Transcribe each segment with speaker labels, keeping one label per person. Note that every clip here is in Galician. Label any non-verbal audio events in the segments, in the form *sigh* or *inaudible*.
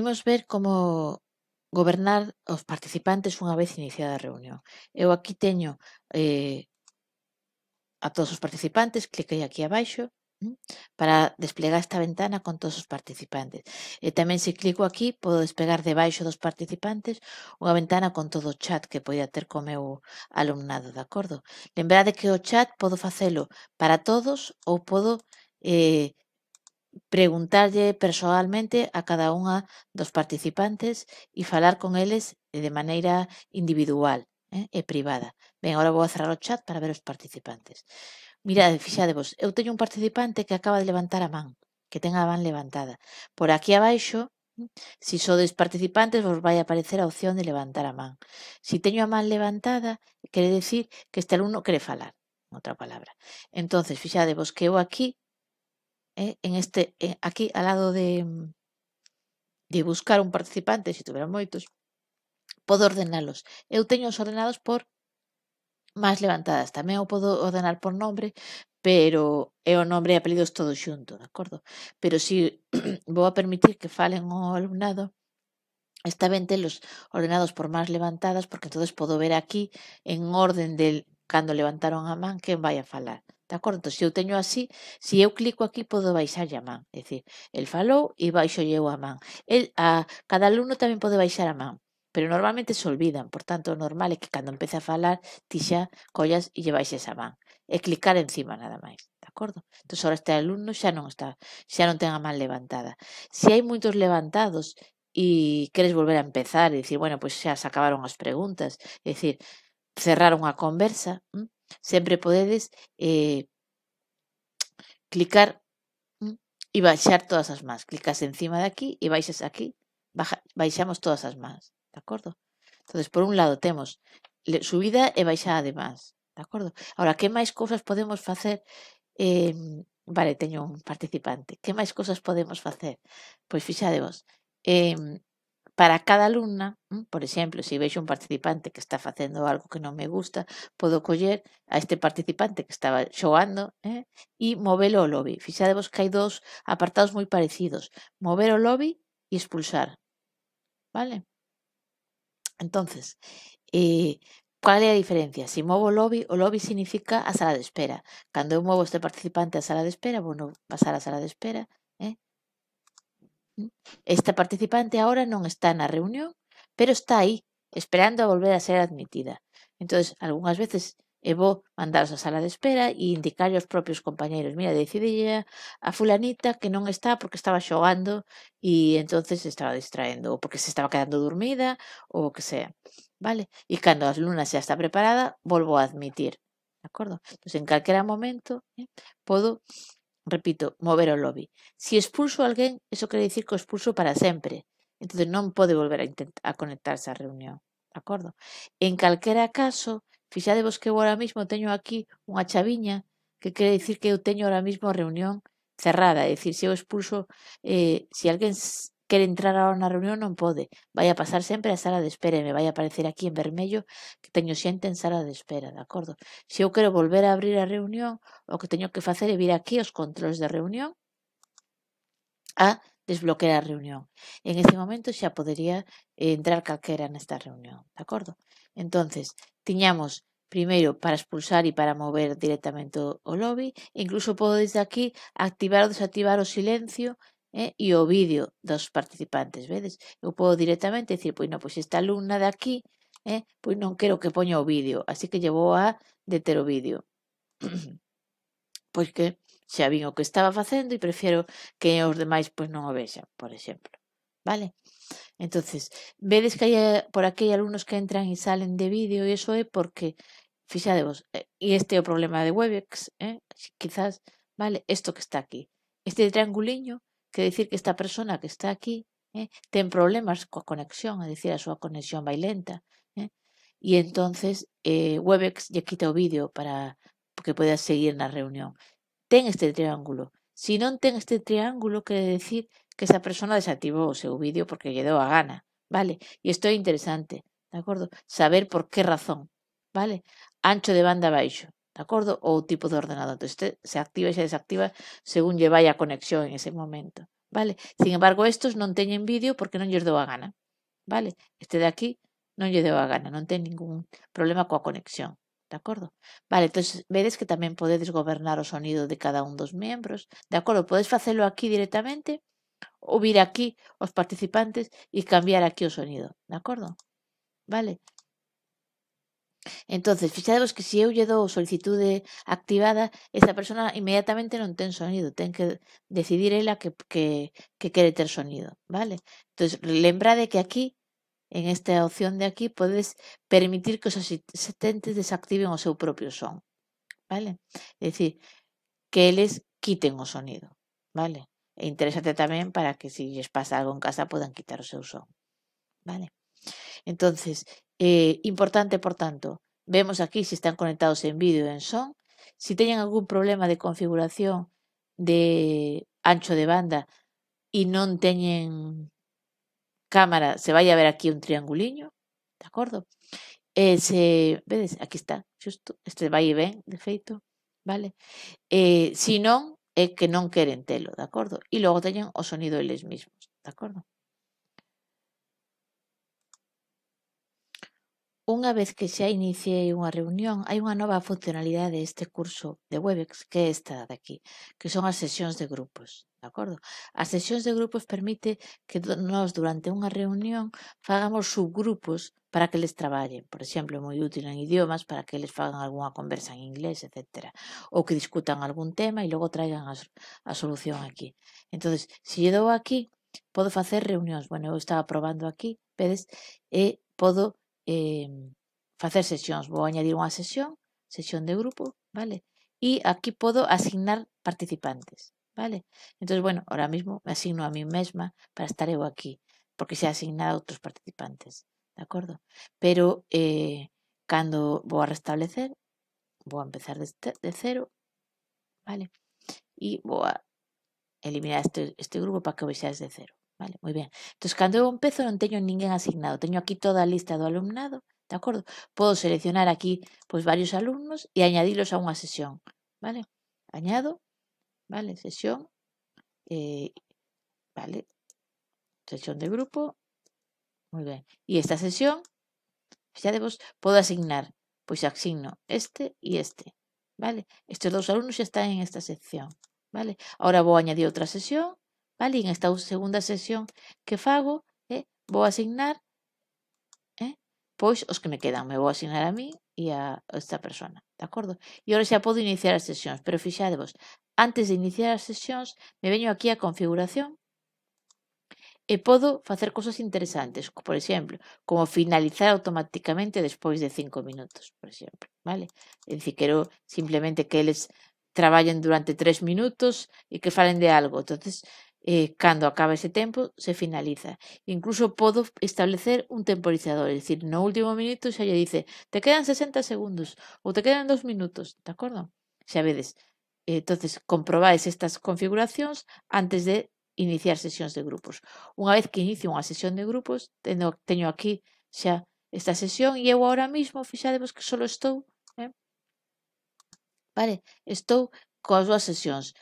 Speaker 1: Imos ver como gobernar os participantes unha vez iniciada a reunión. Eu aquí teño eh, a todos os participantes, cliquei aquí abaixo para desplegar esta ventana con todos os participantes. E tamén se clico aquí, podo despegar debaixo dos participantes unha ventana con todo o chat que podía ter co meu alumnado, de acordo? Lembrade que o chat podo facelo para todos ou podo eh, preguntarlle persoalmente a cada unha dos participantes e falar con eles de maneira individual eh, e privada. Ben, agora vou a cerrar o chat para ver os participantes. Mirade, fixadevos, eu teño un participante que acaba de levantar a man, que ten a man levantada. Por aquí abaixo se Si sodes participantes, vos vai aparecer a opción de levantar a man. Si teño a man levantada, quere decir que este alumno quere falar, en outra palabra. Entonces, fixadevos que eu aquí eh, en este eh, aquí al lado de, de buscar un participante, se tiveran moitos, podo ordenalos. Eu teño os ordenados por máis levantadas. Tamén o podo ordenar por nombre, pero é o nombre e apelidos todo xunto, de acordo? Pero si *clears throat* vou a permitir que falen o alumnado, está ben telos ordenados por máis levantadas, porque entonces podo ver aquí en orden del cando levantaron a man quen vai a falar. De acordo? Entón, se eu teño así, se eu clico aquí, podo baixar a man. É dicir, el falou e baixo eu a man. El, a, cada alumno tamén pode baixar a man pero normalmente se olvidan, por tanto o normal é que cando empece a falar ti xa collas e lle baixes a man e clicar encima nada máis, de acordo? Entón, agora este alumno xa non está, xa non ten a man levantada. Se hai moitos levantados e queres volver a empezar e dicir, bueno, pois xa se acabaron as preguntas, é dicir, cerraron a conversa, ¿m? sempre podedes eh, clicar e mm, baixar todas as más. Clicas encima de aquí e baixas aquí, baja, baixamos todas as más, de acordo? Entonces, por un lado temos subida e baixada de más, de acordo? Ahora, que máis cousas podemos facer? Eh, vale, teño un participante. Que máis cousas podemos facer? Pois fixadevos, eh, Para cada alumna, mm, por ejemplo, si veis un participante que está haciendo algo que no me gusta, puedo coger a este participante que estaba showando ¿eh? y moverlo al lobby. Fixadevos que hay dos apartados muy parecidos. Mover o lobby y expulsar. Vale? Entonces, eh, ¿cuál es la diferencia? si muevo o lobby, o lobby significa a sala de espera. Cuando muevo a este participante a sala de espera, bueno, pasar a sala de espera Esta participante agora non está na reunión, pero está aí, esperando a volver a ser admitida. Entón, algunhas veces e eh, vou mandaros á sala de espera e indicar aos propios compañeros mira, decidille a fulanita que non está porque estaba xogando e entonces se estaba distraendo, ou porque se estaba quedando dormida, ou o que sea, vale? E cando as lunas xa está preparada, volvo a admitir, de acordo? Entonces, en calquera momento eh, podo repito, mover o lobby. Si expulso a alguén, eso quere dicir que o expulso para sempre. Entón non pode volver a, intentar, a conectarse á reunión. De acordo? En calquera caso, fixadevos que eu ahora mesmo teño aquí unha chaviña que quere dicir que eu teño ahora mesmo a reunión cerrada. É dicir, se eu expulso, eh, se alguén Quere entrar agora na reunión, non pode. Vai a pasar sempre a sala de espera e me vai a aparecer aquí en vermello que teño xente en sala de espera, de acordo? Se eu quero volver a abrir a reunión, o que teño que facer é vir aquí os controles de reunión a desbloquear a reunión. En ese momento xa podería eh, entrar calquera nesta reunión, de acordo? Entonces, tiñamos primeiro para expulsar e para mover directamente o lobby, incluso podo desde aquí activar ou desactivar o silencio eh? e o vídeo dos participantes, vedes? Eu podo directamente dicir, pois non, pois esta alumna de aquí, eh? pois non quero que poña o vídeo, así que llevo a deter o vídeo. *clears throat* pois que xa vin o que estaba facendo e prefiero que os demais pois non o vexan, por exemplo. Vale? Entonces, vedes que hai eh, por aquí hai alumnos que entran e salen de vídeo e eso é porque fixadevos, eh, e este é o problema de Webex, eh? quizás, vale, isto que está aquí. Este trianguliño Quiere decir que esta persona que está aquí ¿eh? tiene problemas con conexión, es decir, a su conexión va lenta. ¿eh? Y entonces eh, Webex ya quita el vídeo para que pueda seguir en la reunión. Ten este triángulo. Si no ten este triángulo, quiere decir que esa persona desactivó su vídeo porque quedó a gana, vale? Y esto es interesante, de acuerdo? Saber por qué razón, vale? Ancho de banda baixo, ¿de acuerdo? O tipo de ordenador. Entonces se activa y se desactiva según lleváis a conexión en ese momento, vale? Sin embargo, estos no teñen vídeo porque no les doy a gana, vale? Este de aquí no les doy a gana, No ten ningún problema con la conexión. ¿De acuerdo? Vale, entonces veréis que también podéis gobernar o sonido de cada uno de los miembros. ¿De acuerdo? Podéis hacerlo aquí directamente o vir aquí los participantes y cambiar aquí o sonido. ¿De acuerdo? Vale, Entonces, fixadevos que se eu lle dou solicitude activada, esta persona inmediatamente non ten sonido, ten que decidir ela que, que, que quere ter sonido, vale? Entonces, lembrade que aquí, en esta opción de aquí, podes permitir que os asistentes desactiven o seu propio son, vale? É dicir, que eles quiten o sonido, vale? E interésate tamén para que se lles pasa algo en casa podan quitar o seu son, vale? Entonces, eh, importante, por tanto, vemos aquí si están conectados en vídeo o en son. Si tienen algún problema de configuración de ancho de banda y no tienen cámara, se vaya a ver aquí un trianguliño, ¿de acuerdo? Eh, aquí está, justo, este va y ven, de feito, vale? Eh, si no, es que no quieren telo, de acuerdo? Y luego tengan o sonido ellos mismos, de acuerdo? Unha vez que xa iniciei unha reunión, hai unha nova funcionalidade deste curso de Webex, que é esta de aquí, que son as sesións de grupos, de acordo? As sesións de grupos permite que nós durante unha reunión fagamos subgrupos para que les traballen. Por exemplo, é moi útil en idiomas para que les fagan algunha conversa en inglés, etc. Ou que discutan algún tema e logo traigan a, a solución aquí. entonces se lle dou aquí, podo facer reunións. Bueno, eu estaba probando aquí, vedes, e podo eh, facer sesións. Vou añadir unha sesión, sesión de grupo, vale? E aquí podo asignar participantes, vale? Entón, bueno, ahora mismo me asigno a mí mesma para estar eu aquí, porque se ha asignado a outros participantes, de acordo? Pero eh, cando vou a restablecer, vou a empezar de, de cero, vale? E vou a eliminar este, este grupo para que o vexáis de cero. Vale, bien. Entonces, Entonces, cando eu no tengo teño asignado. Tengo aquí toda la lista de alumnado, de acuerdo? Puedo seleccionar aquí pues, varios alumnos y añadirlos a una sesión, vale? Añado, vale, sesión, eh, vale, sesión de grupo, muy bien. Y esta sesión, pues, ya debo, puedo asignar, pues, asigno este y este, vale? Estos dos alumnos ya están en esta sección, vale? Ahora voy a añadir otra sesión, Vale, en esta segunda sesión que fago, eh, vou asignar eh, pois os que me quedan. Me vou asignar a mí e a esta persona, de acordo? E agora xa podo iniciar as sesións, pero fixadevos, antes de iniciar as sesións, me veño aquí a configuración e podo facer cousas interesantes, por exemplo, como finalizar automáticamente despois de cinco minutos, por exemplo, vale? É dicir, quero simplemente que eles traballen durante tres minutos e que falen de algo. entonces eh, cando acaba ese tempo se finaliza. Incluso podo establecer un temporizador, é dicir, no último minuto xa lle dice, te quedan 60 segundos ou te quedan 2 minutos, de acordo? Xa vedes. Eh, entonces comprobáis estas configuracións antes de iniciar sesións de grupos. Unha vez que inicio unha sesión de grupos, teño, teño aquí xa esta sesión e eu ahora mismo, fixadevos que solo estou, eh? vale, estou coas dúas sesións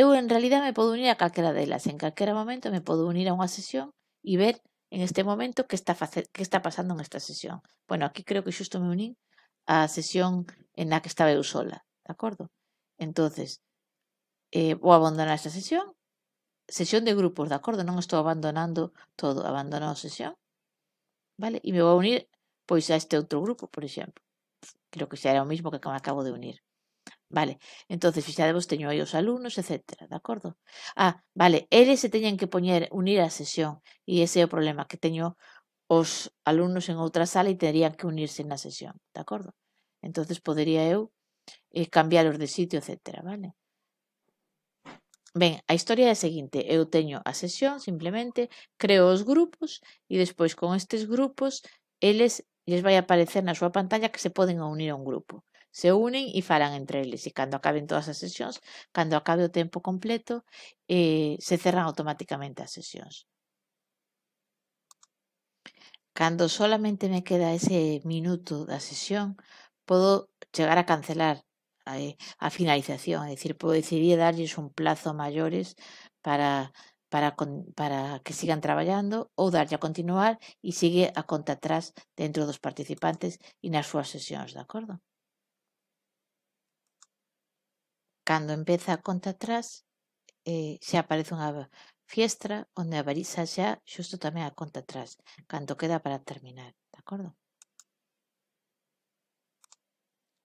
Speaker 1: eu en realidad me puedo unir a cualquiera de las en cualquier momento me puedo unir a una sesión y ver en este momento qué está, está pasando en esta sesión. Bueno, aquí creo que justo me uní a sesión en la que estaba eu sola, de acuerdo? Entonces, eh, voy a abandonar esta sesión, sesión de grupos, de No me estoy abandonando todo, abandono sesión, vale? Y me voy a unir pues, a este otro grupo, por ejemplo. Creo que será lo mismo que me acabo de unir. Vale, entonces, fixadevos, teño aí os alumnos, etcétera, de acordo? Ah, vale, eles se teñen que poñer, unir a sesión, e ese é o problema, que teño os alumnos en outra sala e terían que unirse na sesión, de acordo? entonces podería eu eh, os de sitio, etcétera, vale? Ben, a historia é a seguinte, eu teño a sesión, simplemente creo os grupos e despois con estes grupos eles lles vai aparecer na súa pantalla que se poden unir a un grupo. se unen y falan entre ellos y cuando acaben todas las sesiones, cuando acabe el tiempo completo, eh, se cerran automáticamente las sesiones. Cuando solamente me queda ese minuto de sesión, puedo llegar a cancelar eh, a, finalización, es decir, puedo decidir darles un plazo mayor para para, que sigan trabajando o darle a continuar y sigue a conta atrás dentro de los participantes y nas súas sesiones, de acuerdo? Cando empeza a conta atrás, eh, xa aparece unha fiestra onde avariza xa xusto tamén a conta atrás, cando queda para terminar, de acordo?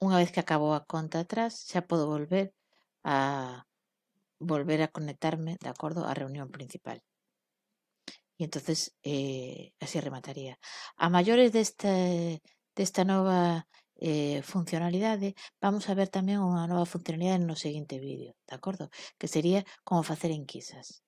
Speaker 1: Unha vez que acabou a conta atrás, xa podo volver a volver a conectarme, de acordo, á reunión principal. E entonces eh, así remataría. A maiores deste desta nova Eh, funcionalidades, vamos a ver también una nueva funcionalidad en el siguiente vídeo, de acuerdo? Que sería como hacer enquisas.